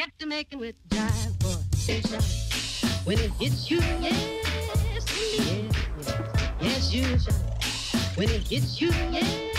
get to making with jive, boy. Say shout when it hits you, yes, yes, yes, yes you shine when it hits you, yes.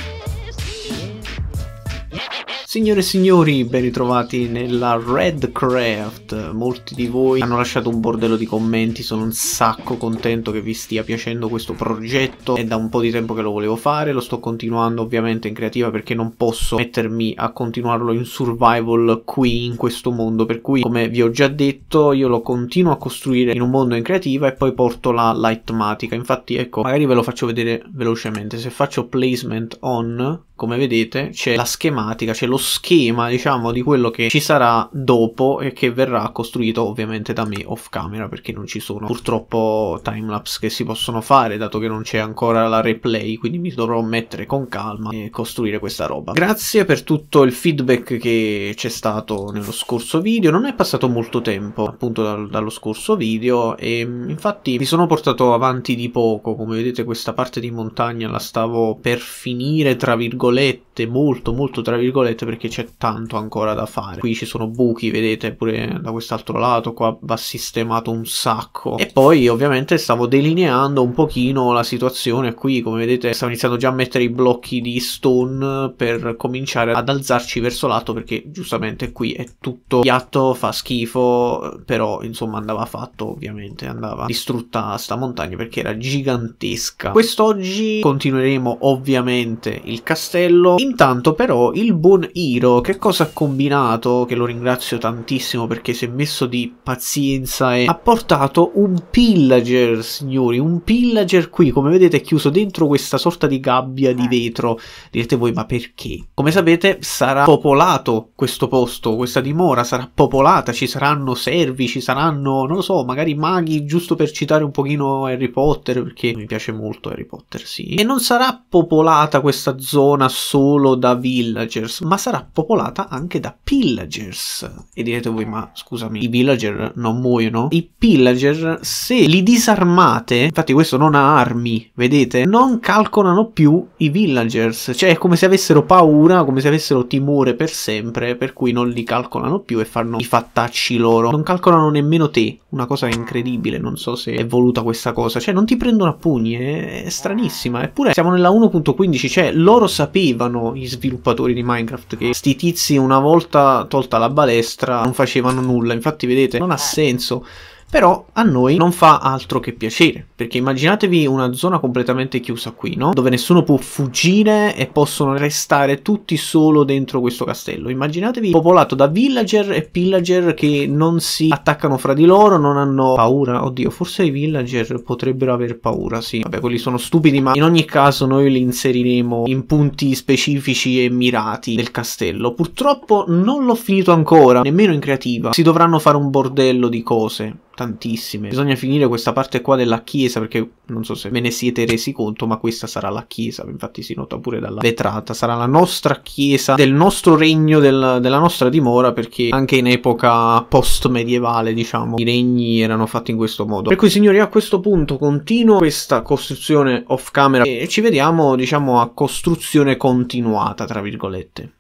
Signore e signori, ben ritrovati nella Redcraft. Molti di voi hanno lasciato un bordello di commenti, sono un sacco contento che vi stia piacendo questo progetto. È da un po' di tempo che lo volevo fare, lo sto continuando ovviamente in creativa perché non posso mettermi a continuarlo in survival qui in questo mondo, per cui come vi ho già detto io lo continuo a costruire in un mondo in creativa e poi porto la lightmatica. Infatti ecco, magari ve lo faccio vedere velocemente. Se faccio placement on, come vedete, c'è la schematica, c'è lo schema, diciamo, di quello che ci sarà dopo e che verrà costruito ovviamente da me off camera perché non ci sono purtroppo timelapse che si possono fare dato che non c'è ancora la replay, quindi mi dovrò mettere con calma e costruire questa roba. Grazie per tutto il feedback che c'è stato nello scorso video, non è passato molto tempo appunto dal, dallo scorso video e infatti mi sono portato avanti di poco, come vedete questa parte di montagna la stavo per finire tra virgolette, molto molto tra virgolette perché c'è tanto ancora da fare. Qui ci sono buchi, vedete, pure da quest'altro lato, qua va sistemato un sacco. E poi ovviamente stavo delineando un pochino la situazione qui, come vedete stavo iniziando già a mettere i blocchi di stone per cominciare ad alzarci verso l'alto perché giustamente qui è tutto piatto, fa schifo, però insomma andava fatto ovviamente, andava distrutta sta montagna perché era gigantesca. Quest'oggi continueremo ovviamente il castello, intanto però il buon ritiro, che cosa ha combinato, che lo ringrazio tantissimo perché si è messo di pazienza e ha portato un pillager, signori, un pillager qui, come vedete è chiuso dentro questa sorta di gabbia di eh. vetro. Direte voi, ma perché? Come sapete sarà popolato questo posto, questa dimora sarà popolata, ci saranno servi, ci saranno, non lo so, magari maghi, giusto per citare un pochino Harry Potter, perché mi piace molto Harry Potter, sì. E non sarà popolata questa zona solo da villagers, ma sarà sarà popolata anche da pillagers. E direte voi, ma scusami, i villager non muoiono? I pillager, se li disarmate, infatti questo non ha armi, vedete, non calcolano più i villagers. Cioè è come se avessero paura, come se avessero timore per sempre, per cui non li calcolano più e fanno i fattacci loro. Non calcolano nemmeno te, una cosa incredibile, non so se è voluta questa cosa, cioè non ti prendono a pugni, è, stranissima, eppure siamo nella 1.15, cioè loro sapevano, gli sviluppatori di Minecraft, che sti tizi una volta tolta la balestra non facevano nulla, infatti vedete, non ha senso però a noi non fa altro che piacere, perché immaginatevi una zona completamente chiusa qui, no? Dove nessuno può fuggire e possono restare tutti solo dentro questo castello. Immaginatevi popolato da villager e pillager che non si attaccano fra di loro, non hanno paura. Oddio, forse i villager potrebbero aver paura, sì. Vabbè, quelli sono stupidi, ma in ogni caso noi li inseriremo in punti specifici e mirati del castello. Purtroppo non l'ho finito ancora, nemmeno in creativa. Si dovranno fare un bordello di cose tantissime. Bisogna finire questa parte qua della chiesa perché non so se ve ne siete resi conto, ma questa sarà la chiesa, infatti si nota pure dalla vetrata, sarà la nostra chiesa del nostro regno, del, della nostra dimora perché anche in epoca post-medievale, diciamo, i regni erano fatti in questo modo. Per cui signori, a questo punto continuo questa costruzione off camera e ci vediamo, diciamo, a costruzione continuata, tra virgolette.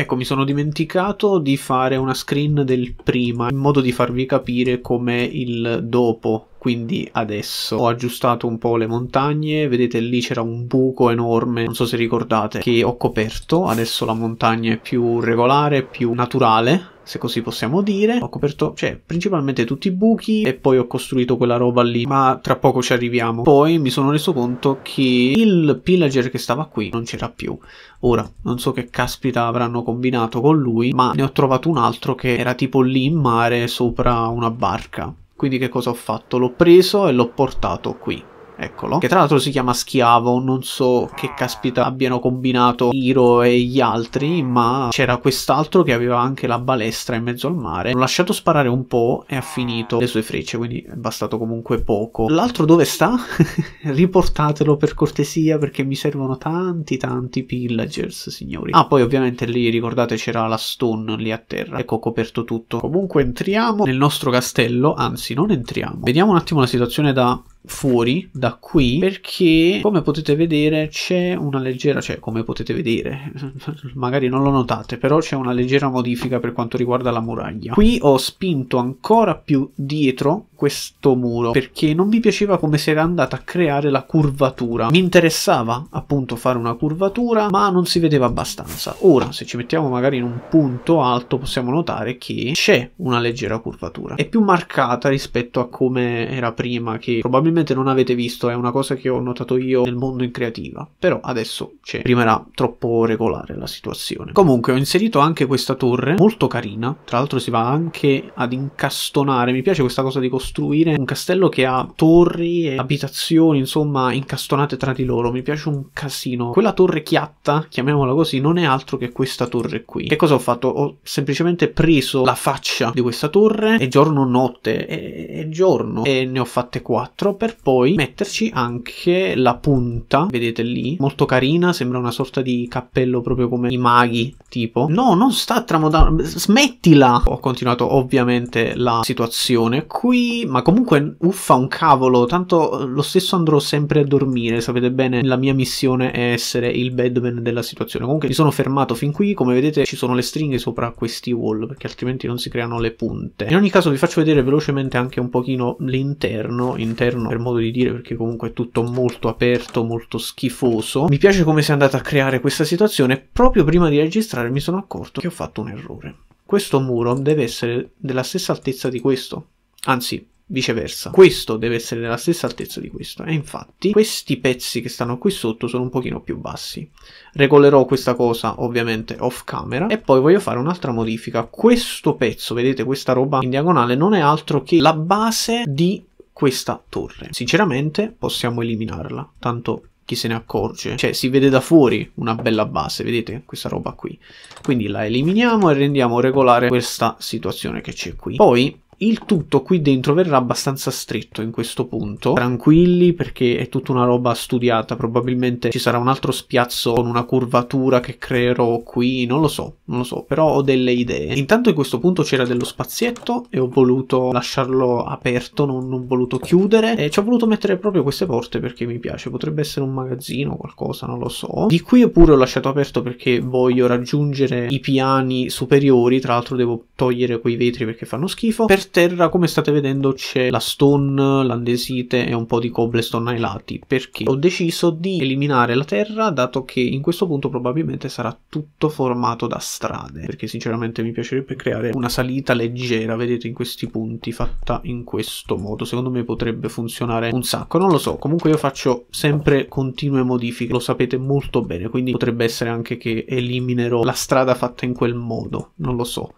Ecco, mi sono dimenticato di fare una screen del prima in modo di farvi capire com'è il dopo, quindi adesso. Ho aggiustato un po' le montagne, vedete lì c'era un buco enorme, non so se ricordate, che ho coperto. Adesso la montagna è più regolare, più naturale se così possiamo dire. Ho coperto, cioè, principalmente tutti i buchi e poi ho costruito quella roba lì, ma tra poco ci arriviamo. Poi mi sono reso conto che il pillager che stava qui non c'era più. Ora, non so che caspita avranno combinato con lui, ma ne ho trovato un altro che era tipo lì in mare sopra una barca. Quindi che cosa ho fatto? L'ho preso e l'ho portato qui eccolo, che tra l'altro si chiama Schiavo, non so che caspita abbiano combinato Hiro e gli altri, ma c'era quest'altro che aveva anche la balestra in mezzo al mare, l'ho lasciato sparare un po' e ha finito le sue frecce, quindi è bastato comunque poco. L'altro dove sta? Riportatelo per cortesia perché mi servono tanti tanti pillagers, signori. Ah, poi ovviamente lì ricordate c'era la stone lì a terra, ecco ho coperto tutto. Comunque entriamo nel nostro castello, anzi non entriamo, vediamo un attimo la situazione da fuori da qui perché come potete vedere c'è una leggera cioè come potete vedere magari non lo notate però c'è una leggera modifica per quanto riguarda la muraglia qui ho spinto ancora più dietro questo muro perché non mi piaceva come si era andata a creare la curvatura. Mi interessava appunto fare una curvatura ma non si vedeva abbastanza. Ora se ci mettiamo magari in un punto alto possiamo notare che c'è una leggera curvatura. È più marcata rispetto a come era prima che probabilmente non avete visto, è una cosa che ho notato io nel mondo in creativa. Però adesso c'è, prima era troppo regolare la situazione. Comunque ho inserito anche questa torre molto carina, tra l'altro si va anche ad incastonare, mi piace questa cosa di costruire costruire un castello che ha torri e abitazioni, insomma, incastonate tra di loro. Mi piace un casino. Quella torre chiatta, chiamiamola così, non è altro che questa torre qui. Che cosa ho fatto? Ho semplicemente preso la faccia di questa torre e giorno notte e, e giorno e ne ho fatte quattro per poi metterci anche la punta, vedete lì, molto carina, sembra una sorta di cappello proprio come i maghi, tipo. No, non sta tramodando, smettila! Ho continuato ovviamente la situazione qui ma comunque uffa un cavolo, tanto eh, lo stesso andrò sempre a dormire, sapete bene, la mia missione è essere il badman della situazione. Comunque mi sono fermato fin qui, come vedete ci sono le stringhe sopra questi wall, perché altrimenti non si creano le punte. In ogni caso vi faccio vedere velocemente anche un pochino l'interno, interno per modo di dire, perché comunque è tutto molto aperto, molto schifoso. Mi piace come si è andata a creare questa situazione, proprio prima di registrare mi sono accorto che ho fatto un errore. Questo muro deve essere della stessa altezza di questo, anzi viceversa. Questo deve essere della stessa altezza di questo e infatti questi pezzi che stanno qui sotto sono un pochino più bassi. Regolerò questa cosa ovviamente off camera e poi voglio fare un'altra modifica. Questo pezzo, vedete questa roba in diagonale, non è altro che la base di questa torre. Sinceramente possiamo eliminarla, tanto chi se ne accorge. Cioè si vede da fuori una bella base, vedete questa roba qui. Quindi la eliminiamo e rendiamo regolare questa situazione che c'è qui. Poi il tutto qui dentro verrà abbastanza stretto in questo punto, tranquilli perché è tutta una roba studiata, probabilmente ci sarà un altro spiazzo con una curvatura che creerò qui, non lo so, non lo so, però ho delle idee. Intanto in questo punto c'era dello spazietto e ho voluto lasciarlo aperto, non, non ho voluto chiudere e ci ho voluto mettere proprio queste porte perché mi piace, potrebbe essere un magazzino o qualcosa, non lo so. Di qui pure ho lasciato aperto perché voglio raggiungere i piani superiori, tra l'altro devo togliere quei vetri perché fanno schifo. Per terra, come state vedendo, c'è la stone, l'andesite e un po' di cobblestone ai lati, perché ho deciso di eliminare la terra, dato che in questo punto probabilmente sarà tutto formato da strade, perché sinceramente mi piacerebbe creare una salita leggera, vedete in questi punti, fatta in questo modo. Secondo me potrebbe funzionare un sacco, non lo so, comunque io faccio sempre continue modifiche, lo sapete molto bene, quindi potrebbe essere anche che eliminerò la strada fatta in quel modo, non lo so.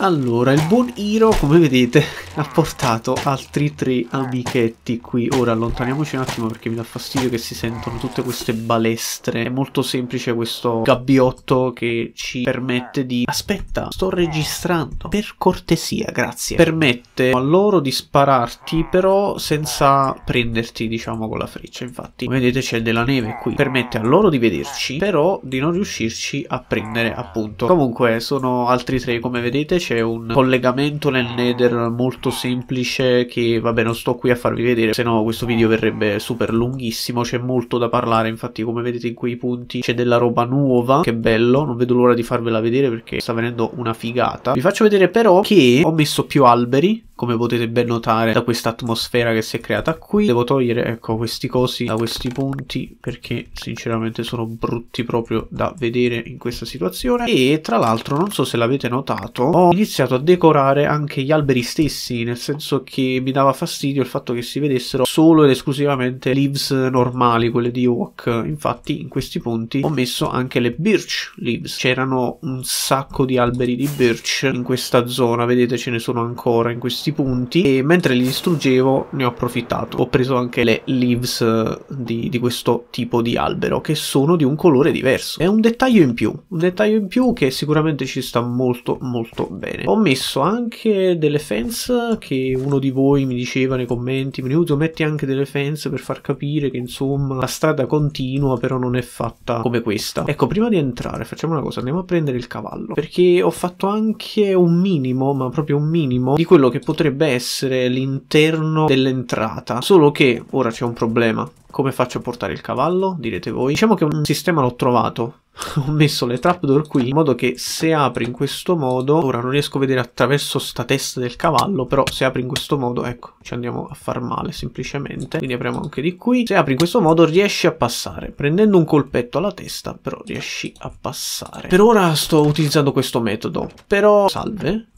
Allora, il buon Hiro, come vedete, ha portato altri tre amichetti qui. Ora allontaniamoci un attimo perché mi dà fastidio che si sentono tutte queste balestre. È molto semplice questo gabbiotto che ci permette di... Aspetta, sto registrando. Per cortesia, grazie. Permette a loro di spararti, però senza prenderti, diciamo, con la freccia. Infatti, come vedete c'è della neve qui. Permette a loro di vederci, però di non riuscirci a prendere, appunto. Comunque, sono altri tre, come vedete, c'è un collegamento nel Nether molto semplice che vabbè non sto qui a farvi vedere, se no questo video verrebbe super lunghissimo, c'è molto da parlare, infatti come vedete in quei punti c'è della roba nuova, che bello, non vedo l'ora di farvela vedere perché sta venendo una figata. Vi faccio vedere però che ho messo più alberi come potete ben notare da questa atmosfera che si è creata qui devo togliere ecco questi cosi da questi punti perché sinceramente sono brutti proprio da vedere in questa situazione e tra l'altro non so se l'avete notato ho iniziato a decorare anche gli alberi stessi nel senso che mi dava fastidio il fatto che si vedessero solo ed esclusivamente leaves normali quelle di oak infatti in questi punti ho messo anche le birch leaves c'erano un sacco di alberi di birch in questa zona vedete ce ne sono ancora in questi questi punti e mentre li distruggevo ne ho approfittato. Ho preso anche le leaves eh, di, di questo tipo di albero che sono di un colore diverso. È un dettaglio in più, un dettaglio in più che sicuramente ci sta molto molto bene. Ho messo anche delle fence che uno di voi mi diceva nei commenti, Minuto metti anche delle fence per far capire che insomma la strada continua però non è fatta come questa. Ecco, prima di entrare facciamo una cosa, andiamo a prendere il cavallo perché ho fatto anche un minimo, ma proprio un minimo di quello che potrebbe potrebbe essere l'interno dell'entrata, solo che ora c'è un problema. Come faccio a portare il cavallo? Direte voi. Diciamo che un sistema l'ho trovato. Ho messo le trapdoor qui in modo che se apri in questo modo, ora non riesco a vedere attraverso sta testa del cavallo, però se apri in questo modo, ecco, ci andiamo a far male semplicemente. Quindi apriamo anche di qui. Se apri in questo modo riesci a passare, prendendo un colpetto alla testa, però riesci a passare. Per ora sto utilizzando questo metodo, però salve,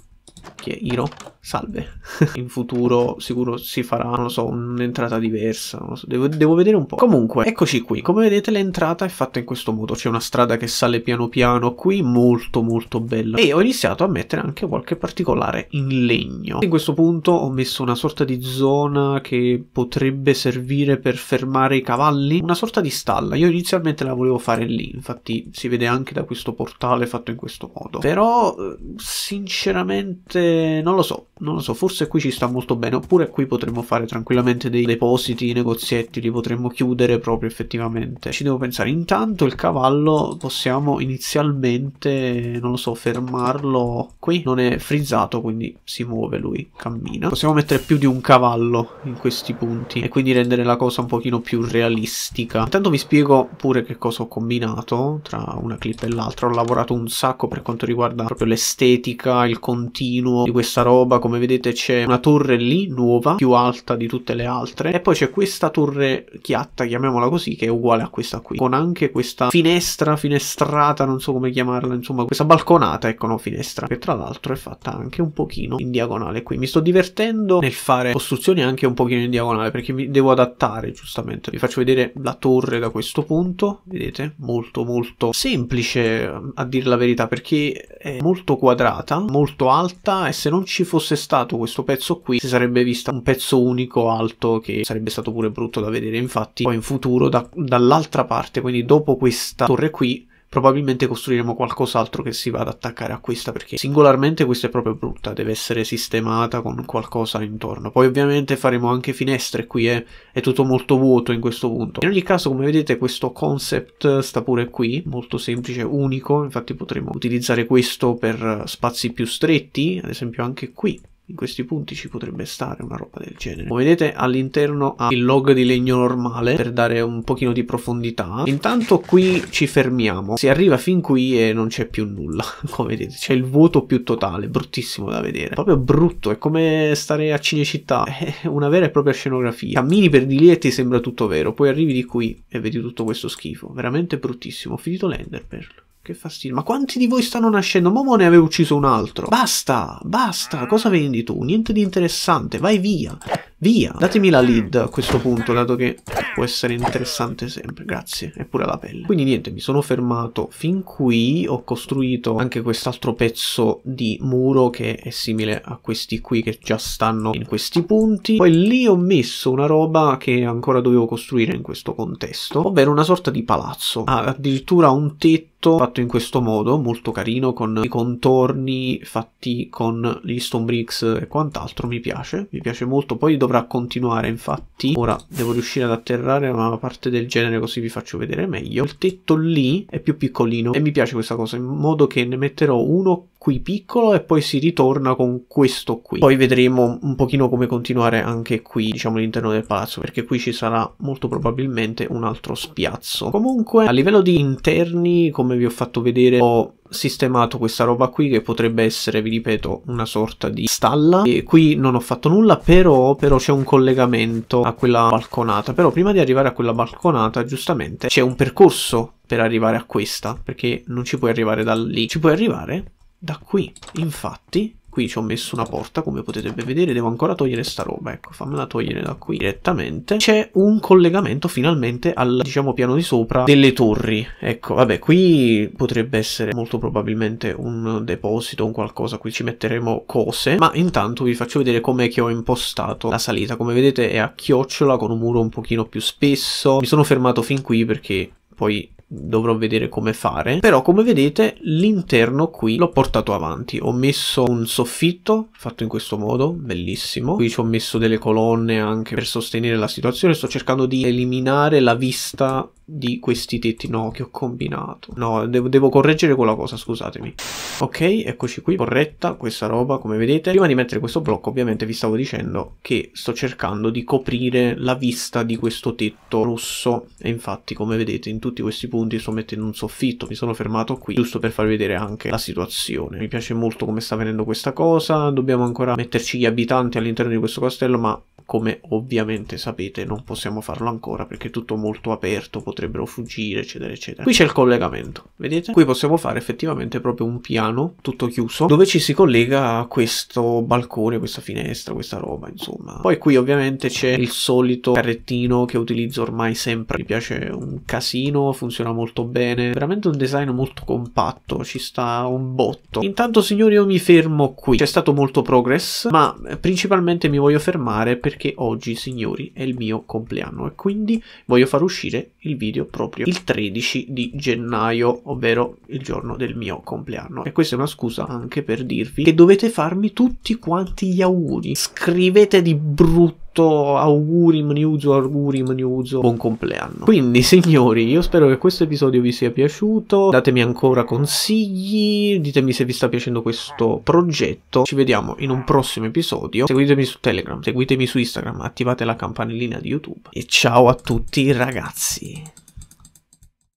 che è Iro salve. In futuro sicuro si farà, non lo so, un'entrata diversa. So, devo, devo, vedere un po'. Comunque, eccoci qui. Come vedete, l'entrata è fatta in questo modo. C'è una strada che sale piano piano qui, molto molto bella. E ho iniziato a mettere anche qualche particolare in legno. In questo punto ho messo una sorta di zona che potrebbe servire per fermare i cavalli. Una sorta di stalla. Io inizialmente la volevo fare lì. Infatti, si vede anche da questo portale fatto in questo modo. Però, eh, sinceramente, non lo so non lo so, forse qui ci sta molto bene, oppure qui potremmo fare tranquillamente dei depositi, negozietti, li potremmo chiudere proprio effettivamente. Ci devo pensare, intanto il cavallo possiamo inizialmente, non lo so, fermarlo qui, non è frizzato quindi si muove lui, cammina. Possiamo mettere più di un cavallo in questi punti e quindi rendere la cosa un pochino più realistica. Intanto vi spiego pure che cosa ho combinato tra una clip e l'altra, ho lavorato un sacco per quanto riguarda proprio l'estetica, il continuo di questa roba, come come vedete c'è una torre lì nuova, più alta di tutte le altre, e poi c'è questa torre chiatta, chiamiamola così, che è uguale a questa qui, con anche questa finestra, finestrata, non so come chiamarla, insomma, questa balconata, ecco, no, finestra, che tra l'altro è fatta anche un pochino in diagonale qui. Mi sto divertendo nel fare costruzioni anche un pochino in diagonale, perché mi devo adattare, giustamente. Vi faccio vedere la torre da questo punto, vedete? Molto, molto semplice, a dire la verità, perché è molto quadrata, molto alta, e se non ci fosse stato questo pezzo qui si sarebbe visto un pezzo unico alto che sarebbe stato pure brutto da vedere infatti poi in futuro da, dall'altra parte quindi dopo questa torre qui probabilmente costruiremo qualcos'altro che si vada ad attaccare a questa perché singolarmente questa è proprio brutta, deve essere sistemata con qualcosa intorno. Poi ovviamente faremo anche finestre qui, eh? è tutto molto vuoto in questo punto. In ogni caso come vedete questo concept sta pure qui, molto semplice, unico, infatti potremo utilizzare questo per spazi più stretti, ad esempio anche qui in questi punti ci potrebbe stare una roba del genere. Come vedete all'interno ha il log di legno normale per dare un pochino di profondità. Intanto qui ci fermiamo, si arriva fin qui e non c'è più nulla, come vedete c'è il vuoto più totale, bruttissimo da vedere, proprio brutto, è come stare a Cinecittà, è una vera e propria scenografia. Cammini per di lì e ti sembra tutto vero, poi arrivi di qui e vedi tutto questo schifo, veramente bruttissimo, ho finito l'Enderpearl. Che fastidio. Ma quanti di voi stanno nascendo? Momo ne aveva ucciso un altro. Basta, basta. Cosa vendi tu? Niente di interessante. Vai via. Via. Datemi la lead a questo punto, dato che può essere interessante sempre. Grazie. Eppure la pelle. Quindi niente, mi sono fermato fin qui. Ho costruito anche quest'altro pezzo di muro che è simile a questi qui che già stanno in questi punti. Poi lì ho messo una roba che ancora dovevo costruire in questo contesto. Ovvero una sorta di palazzo. Ah, addirittura un tetto ritratto fatto in questo modo, molto carino, con i contorni fatti con gli stone bricks e quant'altro, mi piace, mi piace molto, poi dovrà continuare infatti, ora devo riuscire ad atterrare una parte del genere così vi faccio vedere meglio, il tetto lì è più piccolino e mi piace questa cosa, in modo che ne metterò uno qui piccolo e poi si ritorna con questo qui, poi vedremo un pochino come continuare anche qui, diciamo all'interno del palazzo, perché qui ci sarà molto probabilmente un altro spiazzo, comunque a livello di interni come come vi ho fatto vedere ho sistemato questa roba qui che potrebbe essere, vi ripeto, una sorta di stalla. E qui non ho fatto nulla, però, però c'è un collegamento a quella balconata. Però prima di arrivare a quella balconata, giustamente, c'è un percorso per arrivare a questa, perché non ci puoi arrivare da lì, ci puoi arrivare da qui. Infatti, Qui ci ho messo una porta, come potete vedere, devo ancora togliere sta roba, ecco, fammela togliere da qui direttamente. C'è un collegamento finalmente al, diciamo, piano di sopra delle torri. Ecco, vabbè, qui potrebbe essere molto probabilmente un deposito, un qualcosa, qui ci metteremo cose, ma intanto vi faccio vedere com'è che ho impostato la salita. Come vedete è a chiocciola, con un muro un pochino più spesso. Mi sono fermato fin qui perché poi dovrò vedere come fare però come vedete l'interno qui l'ho portato avanti ho messo un soffitto fatto in questo modo bellissimo qui ci ho messo delle colonne anche per sostenere la situazione sto cercando di eliminare la vista di questi tetti. No, che ho combinato. No, devo, devo, correggere quella cosa, scusatemi. Ok, eccoci qui, corretta questa roba, come vedete. Prima di mettere questo blocco, ovviamente vi stavo dicendo che sto cercando di coprire la vista di questo tetto rosso. E infatti, come vedete, in tutti questi punti sto mettendo un soffitto. Mi sono fermato qui, giusto per farvi vedere anche la situazione. Mi piace molto come sta venendo questa cosa. Dobbiamo ancora metterci gli abitanti all'interno di questo castello, ma come ovviamente sapete non possiamo farlo ancora perché è tutto molto aperto, potrebbero fuggire eccetera eccetera. Qui c'è il collegamento, vedete? Qui possiamo fare effettivamente proprio un piano tutto chiuso dove ci si collega a questo balcone, questa finestra, questa roba insomma. Poi qui ovviamente c'è il solito carrettino che utilizzo ormai sempre, mi piace un casino, funziona molto bene, veramente un design molto compatto, ci sta un botto. Intanto signori io mi fermo qui, c'è stato molto progress ma principalmente mi voglio fermare perché perché oggi signori è il mio compleanno e quindi voglio far uscire il video proprio il 13 di gennaio, ovvero il giorno del mio compleanno. E questa è una scusa anche per dirvi che dovete farmi tutti quanti gli auguri. Scrivete di brutto tutto auguri Mniuso, auguri Mniuso, buon compleanno. Quindi signori, io spero che questo episodio vi sia piaciuto, datemi ancora consigli, ditemi se vi sta piacendo questo progetto, ci vediamo in un prossimo episodio, seguitemi su Telegram, seguitemi su Instagram, attivate la campanellina di YouTube e ciao a tutti ragazzi.